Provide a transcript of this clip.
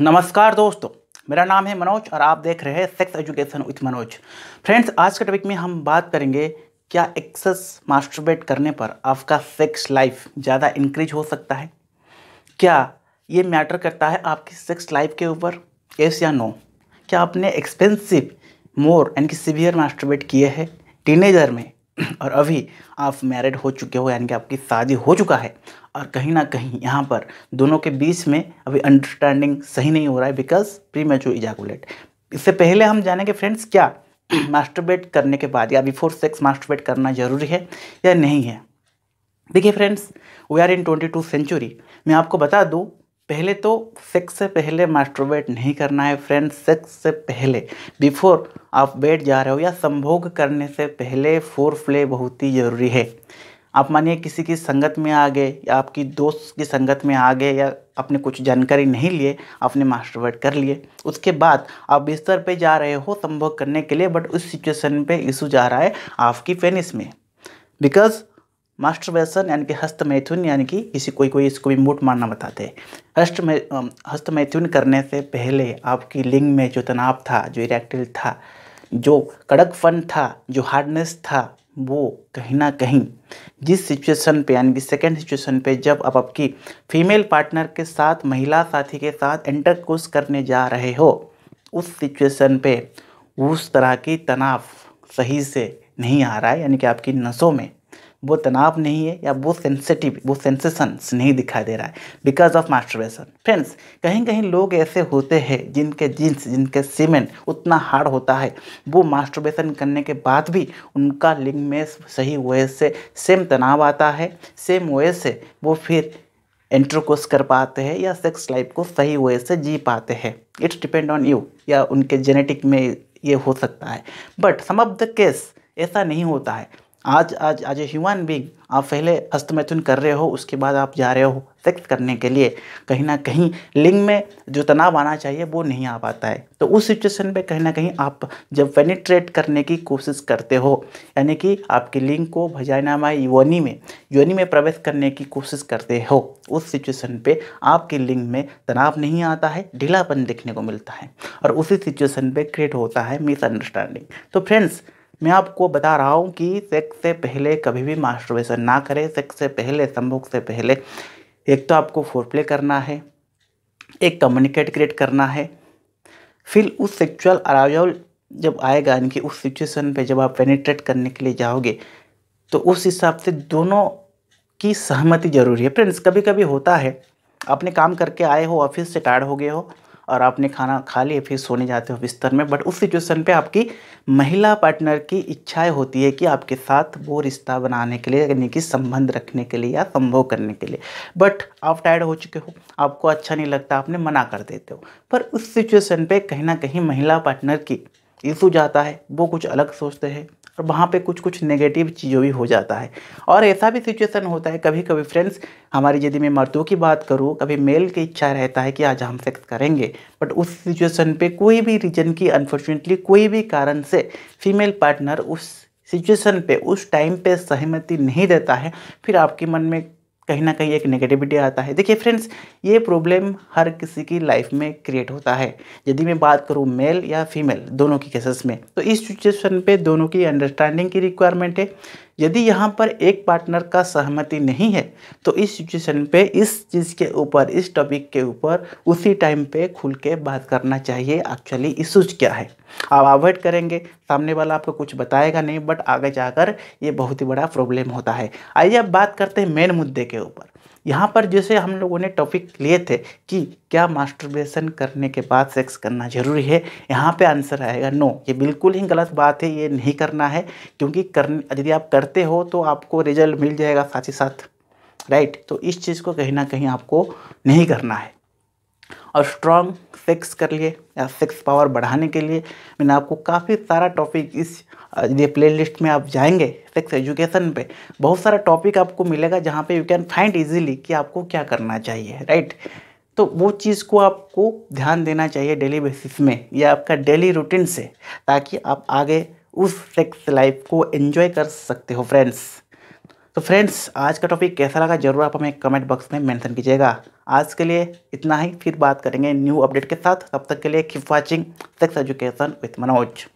नमस्कार दोस्तों मेरा नाम है मनोज और आप देख रहे हैं sex education with Manoj friends आज के टॉपिक में हम बात करेंगे क्या एक्सेस मास्टरबेट करने पर आपका सेक्स लाइफ ज़्यादा इंक्रीज हो सकता है क्या ये मैटर करता है आपकी सेक्स लाइफ के ऊपर एस या नो क्या आपने एक्सपेंसिव मोर यानी कि सीवियर मास्टरबेट किए हैं टीनेजर में और अभी आप मैरिड हो चुके हो यानी कि आपकी शादी हो चुका है और कहीं ना कहीं यहाँ पर दोनों के बीच में अभी अंडरस्टैंडिंग सही नहीं हो रहा है बिकॉज प्री मेच्योर इजाकुलेट इससे पहले हम जानेंगे फ्रेंड्स क्या मास्टरबेट करने के बाद या बिफोर सेक्स मास्टरबेट करना जरूरी है या नहीं है देखिए friends we are in twenty two century मैं आपको बता दूँ पहले तो सेक्स से पहले मास्टरबेट नहीं करना है फ्रेंड्स सेक्स से पहले बिफोर आप बैठ जा रहे हो या संभोग करने से पहले फोर फ्ले बहुत ही ज़रूरी है आप मानिए किसी की संगत में आ गए या आपकी दोस्त की संगत में आ गए या आपने कुछ जानकारी नहीं लिए आपने मास्टरबेट कर लिए उसके बाद आप बिस्तर पे जा रहे हो संभोग करने के लिए बट उस सिचुएशन पे इशू जा रहा है आपकी फेनिस में बिकॉज मास्टर मास्टरबेशन यानी कि मैथुन यानी कि किसी कोई कोई इसको भी मूट मारना बताते हैं हस्त मैथुन हस्तमैथुन करने से पहले आपकी लिंग में जो तनाव था जो इरेक्टिल था जो कड़कपन था जो हार्डनेस था वो कहीं ना कहीं जिस सिचुएशन पे यानी कि सेकेंड सिचुएशन पे जब आप आपकी फीमेल पार्टनर के साथ महिला साथी के साथ एंटर कोर्स करने जा रहे हो उस सिचुएशन पे उस तरह की तनाव सही से नहीं आ रहा है यानी कि आपकी नसों में वो तनाव नहीं है या वो सेंसिटिव वो सेंसेशंस नहीं दिखाई दे रहा है बिकॉज ऑफ मास्टरबेशन फ्रेंड्स कहीं कहीं लोग ऐसे होते हैं जिनके जीन्स जिनके सीमेंट उतना हार्ड होता है वो मास्टरबेशन करने के बाद भी उनका लिंग में सही वे से सेम तनाव आता है सेम वे से वो फिर एंट्रोकोस कर पाते हैं या सेक्स लाइफ को सही वे से जी पाते हैं इट्स डिपेंड ऑन यू या उनके जेनेटिक में ये हो सकता है but some of the case ऐसा नहीं होता है आज आज आज ए ह्यूमन बींग आप पहले हस्तमैथुन कर रहे हो उसके बाद आप जा रहे हो सेक्स करने के लिए कहीं ना कहीं लिंग में जो तनाव आना चाहिए वो नहीं आ पाता है तो उस सिचुएशन पे कहीं ना कहीं आप जब पेनिट्रेट करने की कोशिश करते हो यानी कि आपकी लिंग को भजाइनामा योनि में योनि में प्रवेश करने की कोशिश करते हो उस सिचुएशन पे आपके लिंग में तनाव नहीं आता है ढीलापन देखने को मिलता है और उसी सिचुएशन पे क्रिएट होता है मिसअंडरस्टैंडिंग तो फ्रेंड्स मैं आपको बता रहा हूँ कि सेक्स से पहले कभी भी मास्टरबेशन ना करें सेक्स से पहले संभोग से पहले एक तो आपको फोरप्ले करना है एक कम्युनिकेट क्रिएट करना है फिर उस सेक्चुअल अराइवल जब आएगा यानी कि उस सिचुएशन पे जब आप पेनिट्रेट करने के लिए जाओगे तो उस हिसाब से दोनों की सहमति ज़रूरी है फ्रेंड्स कभी कभी होता है अपने काम करके आए हो ऑफिस से टायर्ड हो गए हो और आपने खाना खा लिया फिर सोने जाते हो बिस्तर में बट उस सिचुएशन पे आपकी महिला पार्टनर की इच्छाएं होती है कि आपके साथ वो रिश्ता बनाने के लिए यानी कि संबंध रखने के लिए या संभव करने के लिए बट आप टायर्ड हो चुके हो आपको अच्छा नहीं लगता आपने मना कर देते हो पर उस सिचुएसन पर कहीं ना कहीं महिला पार्टनर की इशू जाता है वो कुछ अलग सोचते हैं और तो वहाँ पे कुछ कुछ नेगेटिव चीज़ों भी हो जाता है और ऐसा भी सिचुएशन होता है कभी कभी फ्रेंड्स हमारी यदि मैं मर्दों की बात करूँ कभी मेल की इच्छा रहता है कि आज हम सेक्स करेंगे बट उस सिचुएशन पे कोई भी रीजन की अनफॉर्चुनेटली कोई भी कारण से फीमेल पार्टनर उस सिचुएशन पे उस टाइम पे सहमति नहीं देता है फिर आपके मन में कहीं ना कहीं एक नेगेटिविटी आता है देखिए फ्रेंड्स ये प्रॉब्लम हर किसी की लाइफ में क्रिएट होता है यदि मैं बात करूँ मेल या फीमेल दोनों की केसेस में तो इस सिचुएशन पे दोनों की अंडरस्टैंडिंग की रिक्वायरमेंट है यदि यहाँ पर एक पार्टनर का सहमति नहीं है तो इस सिचुएशन पे इस चीज़ के ऊपर इस टॉपिक के ऊपर उसी टाइम पे खुल के बात करना चाहिए एक्चुअली इशूज क्या है आप अवॉइड करेंगे सामने वाला आपको कुछ बताएगा नहीं बट आगे जाकर ये बहुत ही बड़ा प्रॉब्लम होता है आइए अब बात करते हैं मेन मुद्दे के ऊपर यहाँ पर जैसे हम लोगों ने टॉपिक लिए थे कि क्या मास्टरबेशन करने के बाद सेक्स करना ज़रूरी है यहाँ पे आंसर आएगा नो ये बिल्कुल ही गलत बात है ये नहीं करना है क्योंकि कर यदि आप करते हो तो आपको रिजल्ट मिल जाएगा साथ ही साथ राइट तो इस चीज़ को कहीं ना कहीं आपको नहीं करना है और स्ट्रॉन्ग सेक्स कर लिए या सेक्स पावर बढ़ाने के लिए मैंने आपको काफ़ी सारा टॉपिक इस ये प्ले लिस्ट में आप जाएंगे सेक्स एजुकेशन पे बहुत सारा टॉपिक आपको मिलेगा जहाँ पे यू कैन फाइंड इजीली कि आपको क्या करना चाहिए राइट तो वो चीज़ को आपको ध्यान देना चाहिए डेली बेसिस में या आपका डेली रूटीन से ताकि आप आगे उस सेक्स लाइफ को एंजॉय कर सकते हो फ्रेंड्स तो फ्रेंड्स आज का टॉपिक कैसा लगा जरूर आप हमें कमेंट बॉक्स में मेंशन कीजिएगा आज के लिए इतना ही फिर बात करेंगे न्यू अपडेट के साथ तब तक के लिए keep watching sex education with Manoj